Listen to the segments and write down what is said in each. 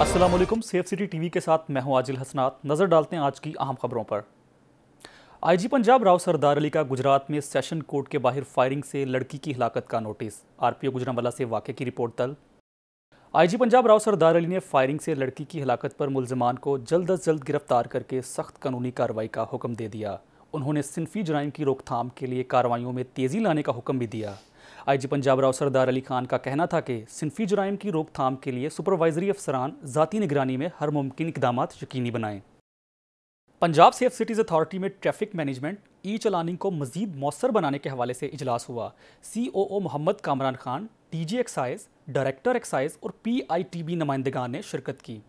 Aslam safe city TV के साथ मैं हूं आजिल हसनात नज़र डालते हैं आज की अहम खबरों पर आईजी पंजाब राव सरदार अली का गुजरात में सेशन कोर्ट के बाहर फायरिंग से लड़की की हिलाकत का नोटिस आरपीओ गुजरावाला से वाक़े की रिपोर्ट तल आईजी पंजाब राव सरदार अली ने फायरिंग से लड़की की हिलाकत पर मुलजमान को जल्द अज जल्द गिरफ्तार करके सख्त कानूनी कार्रवाई का हुक्म दे दिया उन्होंने सिनफी जराइम की रोकथाम के लिए कार्रवाइयों में तेज़ी लाने का हुक्म भी दिया आईजी पंजाब राव सरदार अली खान का कहना था कि सिनफी जराइम की रोकथाम के लिए सुपरवाइजरी अफसरान जतीी निगरानी में हर मुमकिन इकदाम यकीनी बनाएं पंजाब सेफ सिटीज़ अथॉरिटी में ट्रैफिक मैनेजमेंट ई चलानिंग को मजीद मौसर बनाने के हवाले से इजलास हुआ C O O Mohammad Kamran Khan D G excise director excise और पी आई टी बी नुमाइंदगान ने शिरकत की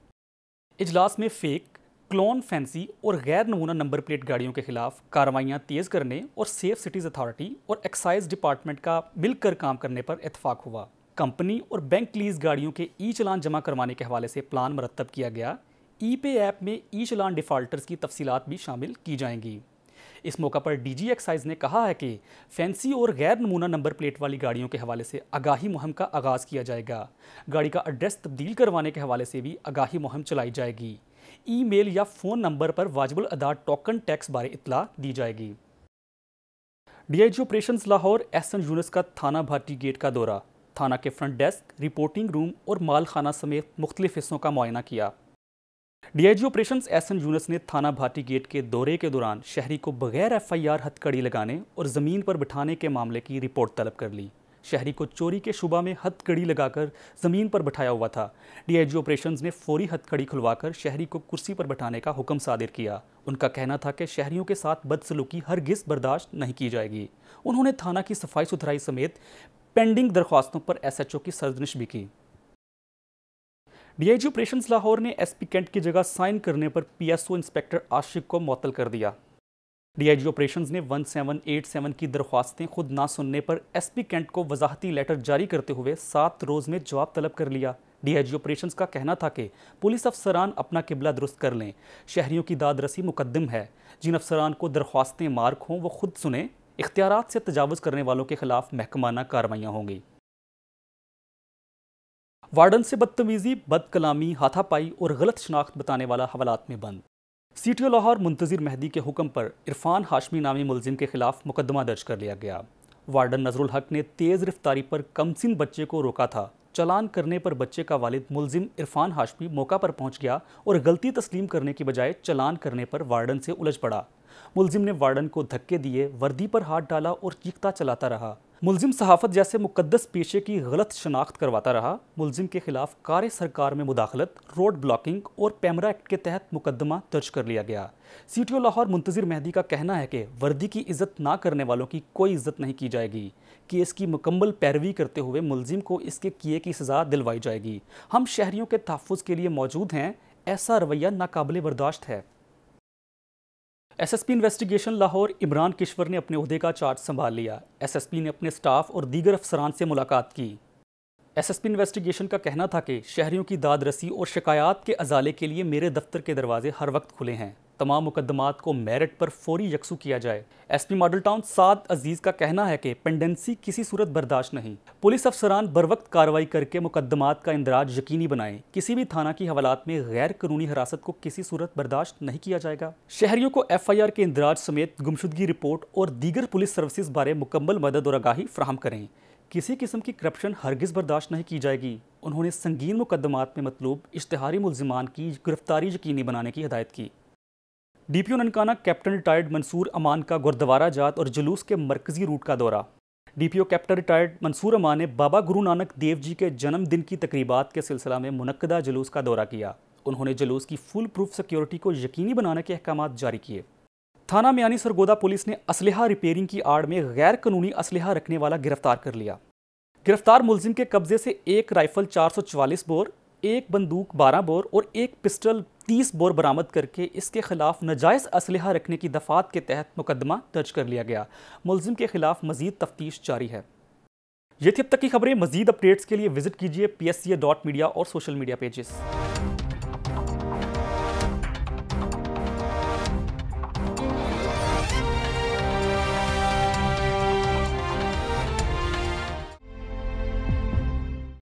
इजलास में फेक क्लोन फैंसी और गैर नमूना नंबर प्लेट गाड़ियों के खिलाफ कार्रवाइयां तेज करने और सेफ सिटीज़ अथॉरिटी और एक्साइज डिपार्टमेंट का मिलकर काम करने पर इतफाक हुआ कंपनी और बैंक लीज गाड़ियों के ई चलान जमा करवाने के हवाले से प्लान मरतब किया गया ई पे ऐप में ई चलान डिफ़ाल्टर्स की तफसीत भी शामिल की जाएंगी इस मौका पर डीजी एक्साइज ने कहा है कि फैंसी और गैर नमूना नंबर प्लेट वाली गाड़ियों के हवाले से आगाही मुहिम का आगाज़ किया जाएगा गाड़ी का एड्रेस तब्दील करवाने के हवाले से भी आगाही मुहिम चलाई जाएगी ईमेल या फ़ोन नंबर पर वाजिबुल अदा टोकन टैक्स बारे इतला दी जाएगी डीआईजी ऑपरेशंस लाहौर एन यूनस का थाना भाटी गेट का दौरा थाना के फ्रंट डेस्क रिपोर्टिंग रूम और माल खाना समेत मुख्तलिफ हिस्सों का मुआयना किया डीआईजी ऑपरेशंस एन यूनस ने थाना भाटी गेट के दौरे के दौरान शहरी को बगैर एफआईआर हथकड़ी लगाने और ज़मीन पर बिठाने के मामले की रिपोर्ट तलब कर ली शहरी को चोरी के शुबा में हथकड़ी लगाकर ज़मीन पर बैठाया हुआ था डीआईजी ऑपरेशंस ने फौरी हथकड़ी खुलवाकर शहरी को कुर्सी पर बैठाने का हुक्म सादिर किया उनका कहना था कि शहरियों के साथ बदसलूकी हर गिस बर्दाश्त नहीं की जाएगी उन्होंने थाना की सफाई सुथराई समेत पेंडिंग दरख्वास्तों पर एस की सर्जनिश भी की डीआईजी ऑपरेशंस लाहौर ने एसपी कैंट की जगह साइन करने पर पीएसओ इंस्पेक्टर आशिक को मुतल कर दिया डीआईजी ऑपरेशंस ने 1787 की दरख्वास्तें खुद ना सुनने पर एसपी कैंट को वजाहती लेटर जारी करते हुए सात रोज में जवाब तलब कर लिया डीआईजी ऑपरेशंस का कहना था कि पुलिस अफसरान अपना किबला दुरुस्त कर लें शहरियों की दाद रसी मुकदम है जिन अफसरान को दरख्वास्तें मार्क हों वो खुद सुने इख्तियार से तजावज़ करने वालों के खिलाफ महकमाना कार्रवाइयाँ होंगी वार्डन से बदतमीज़ी बदकलामी हाथापाई और गलत शनाख्त बताने वाला हवालात में बंद सी टी लाहौर मुंतजिर मेहदी के हुक्म पर इरफान हाशमी नामी मुलजिम के खिलाफ मुकदमा दर्ज कर लिया गया वार्डन नजरुल हक ने तेज़ रफ्तारी पर कमसिन बच्चे को रोका था चलान करने पर बच्चे का वालिद मुलजिम इरफान हाशमी मौका पर पहुंच गया और गलती तस्लीम करने की बजाय चलान करने पर वार्डन से उलझ पड़ा मुलजिम ने वार्डन को धक्के दिए वर्दी पर हाथ डाला और चीखता चलाता रहा मुलजिम सहाफ़त जैसे मुकदस पेशे की गलत शनाख्त करवाता रहा मुलजिम के खिलाफ कार्य सरकार में मुदाखलत रोड ब्लॉकिंग और पैमरा एक्ट के तहत मुकदमा दर्ज कर लिया गया C T O Lahore Muntazir Mehdi का कहना है कि वर्दी की इज्जत ना करने वालों की कोई इज्जत नहीं की जाएगी केस की मुकम्मल पैरवी करते हुए मुलजिम को इसके किए की सज़ा दिलवाई जाएगी हम शहरीों के तहफ़ के लिए मौजूद हैं ऐसा रवैया नाकबले बर्दाश्त है एसएसपी इन्वेस्टिगेशन लाहौर इमरान किश्वर ने अपने अहदे का चार्ज संभाल लिया एसएसपी ने अपने स्टाफ और दीगर अफसरान से मुलाकात की एसएसपी इन्वेस्टिगेशन का कहना था कि शहरियों की दादरसी और शिकायत के अजाले के लिए मेरे दफ्तर के दरवाजे हर वक्त खुले हैं तमाम मुकदमात को मेरिट पर फौरी यकसू किया जाए SP Model Town Saad Aziz का कहना है कि पेंडेंसी किसी सूरत बर्दाश्त नहीं पुलिस अफसरान बर वक्त कार्रवाई करके मुकदमात का इंदराज यकीनी बनाएं किसी भी थाना की हवालात में गैर कानूनी हिरासत को किसी सूरत बर्दाश्त नहीं किया जाएगा शहरियों को एफ आई आर के इंदराज समेत गुमशुदगी रिपोर्ट और दीगर पुलिस सर्विस बारे मुकम्मल मदद और आगाही फ्राहम करें किसी किस्म की करप्शन हरगिज़ बर्दाश्त नहीं की जाएगी उन्होंने संगीन मुकदमात में मतलूब इश्तहारी मुलजमान की गिरफ्तारी यकीनी बनाने की हदायत की DPO Nankana captain retired Mansoor Aman का गुरुद्वारा जात और जुलूस के मरकजी रूट का दौरा D P O captain retired Mansoor Aman ने बाबा गुरु नानक देव जी के जन्मदिन की तकरीबा के सिलसिला में मुनदा जुलूस का दौरा किया उन्होंने जुलूस की फुल प्रूफ सिक्योरिटी को यकीनी बनाने के अहकाम जारी किए थाना मियानी सरगोदा पुलिस ने असलहा रिपेयरिंग की आड़ में गैर कानूनी असलहा रखने वाला गिरफ्तार कर लिया गिरफ्तार मुलजिम के कब्जे से एक राइफल चार सौ चवालीस बोर एक बंदूक बारह बोर और एक पिस्टल तीस बोर बरामद करके इसके खिलाफ नजायज़ असलहा रखने की दफात के तहत मुकदमा दर्ज कर लिया गया मुलजिम के खिलाफ मजीद तफ्तीश जारी है ये थी अब तक की खबरें मजीद अपडेट्स के लिए विजिट कीजिए P S C dot media और सोशल मीडिया पेजेस